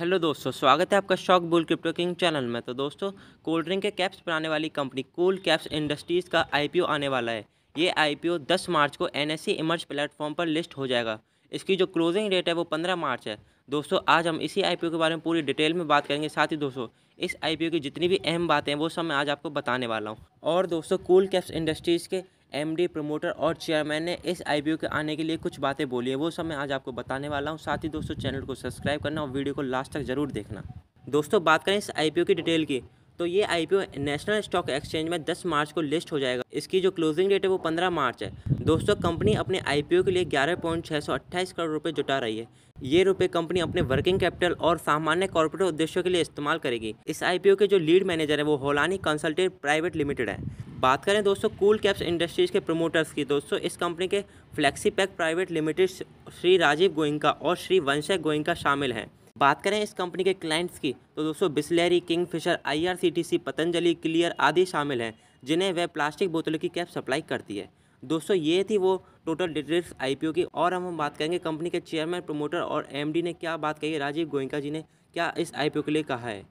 hello दोस्तों स्वागत है आपका Shock Bull Crypto King channel में तो दोस्तों कोल्ड ड्रिंक के कैप्स बनाने वाली कंपनी कूल कैप्स इंडस्ट्रीज़ का आईपीओ आने वाला है ये आईपीओ 10 मार्च को एनएससी इमर्ज प्लेटफॉर्म पर लिस्ट हो जाएगा इसकी जो क्लोजिंग डेट है वो 15 मार्च है दोस्तों आज हम इसी आई के बारे में पूरी डिटेल में बात करेंगे साथ ही दोस्तों इस आई की जितनी भी अहम बातें हैं वो सब मैं आज आपको बताने वाला हूँ और दोस्तों कूल कैप्स इंडस्ट्रीज़ के एमडी प्रमोटर और चेयरमैन ने इस आईपीओ के आने के लिए कुछ बातें बोली है वो सब मैं आज आपको बताने वाला हूँ साथ ही दोस्तों चैनल को सब्सक्राइब करना और वीडियो को लास्ट तक जरूर देखना दोस्तों बात करें इस आईपीओ की डिटेल की तो ये आई नेशनल स्टॉक एक्सचेंज में 10 मार्च को लिस्ट हो जाएगा इसकी जो क्लोजिंग डेट है वो 15 मार्च है दोस्तों कंपनी अपने आई के लिए ग्यारह करोड़ रुपये जुटा रही है ये रुपए कंपनी अपने वर्किंग कैपिटल और सामान्य कॉर्पोरेट उद्देश्यों के लिए इस्तेमाल करेगी इस आईपीओ के जो लीड मैनेजर है वो होलानी कंसल्टेंट प्राइवेट लिमिटेड है बात करें दोस्तों कूल कैप्स इंडस्ट्रीज़ के प्रमोटर्स की दोस्तों इस कंपनी के Flexipack Private Limited Shri Rajiv Goenka और श्री वंशय गोइंका शामिल हैं बात करें इस कंपनी के क्लाइंट्स की तो दोस्तों Bisleri Fisher IRCTC Patanjali Clear आदि शामिल हैं जिन्हें वह प्लास्टिक बोतलों की कैप सप्लाई करती है दोस्तों ये थी वो टोटल डिटेल्स आईपीओ की और हम बात करेंगे कंपनी के चेयरमैन प्रमोटर और एमडी ने क्या बात कही राजीव गोयंका जी ने क्या इस आईपीओ के लिए कहा है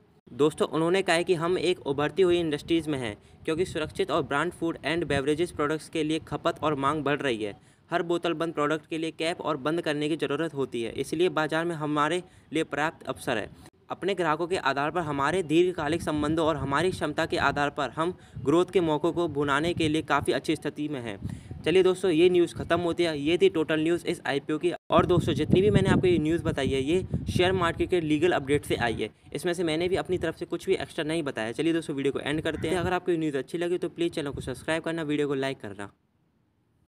दोस्तों उन्होंने कहा है कि हम एक उभरती हुई इंडस्ट्रीज़ में हैं क्योंकि सुरक्षित और brand food and beverages products के लिए खपत और मांग बढ़ रही है हर बोतल बंद प्रोडक्ट के लिए कैप और बंद करने की ज़रूरत होती है इसलिए बाज़ार में हमारे लिए पर्याप्त अवसर है अपने ग्राहकों के आधार पर हमारे दीर्घकालिक संबंधों और हमारी क्षमता के आधार पर हम ग्रोथ के मौक़ों को भुनाने के लिए काफ़ी अच्छी स्थिति में हैं चलिए दोस्तों ये न्यूज़ खत्म होती है ये थी टोटल न्यूज़ इस आईपीओ की और दोस्तों जितनी भी मैंने आपको ये न्यूज़ बताई है ये शेयर मार्केट के लीगल अपडेट से आई है इसमें से मैंने भी अपनी तरफ से कुछ भी एक्स्ट्रा नहीं बताया चलिए दोस्तों वीडियो को एंड करते हैं अगर आपको ये न्यूज़ अच्छी लगी तो प्लीज़ चैनल को सब्सक्राइब करना वीडियो को लाइक करना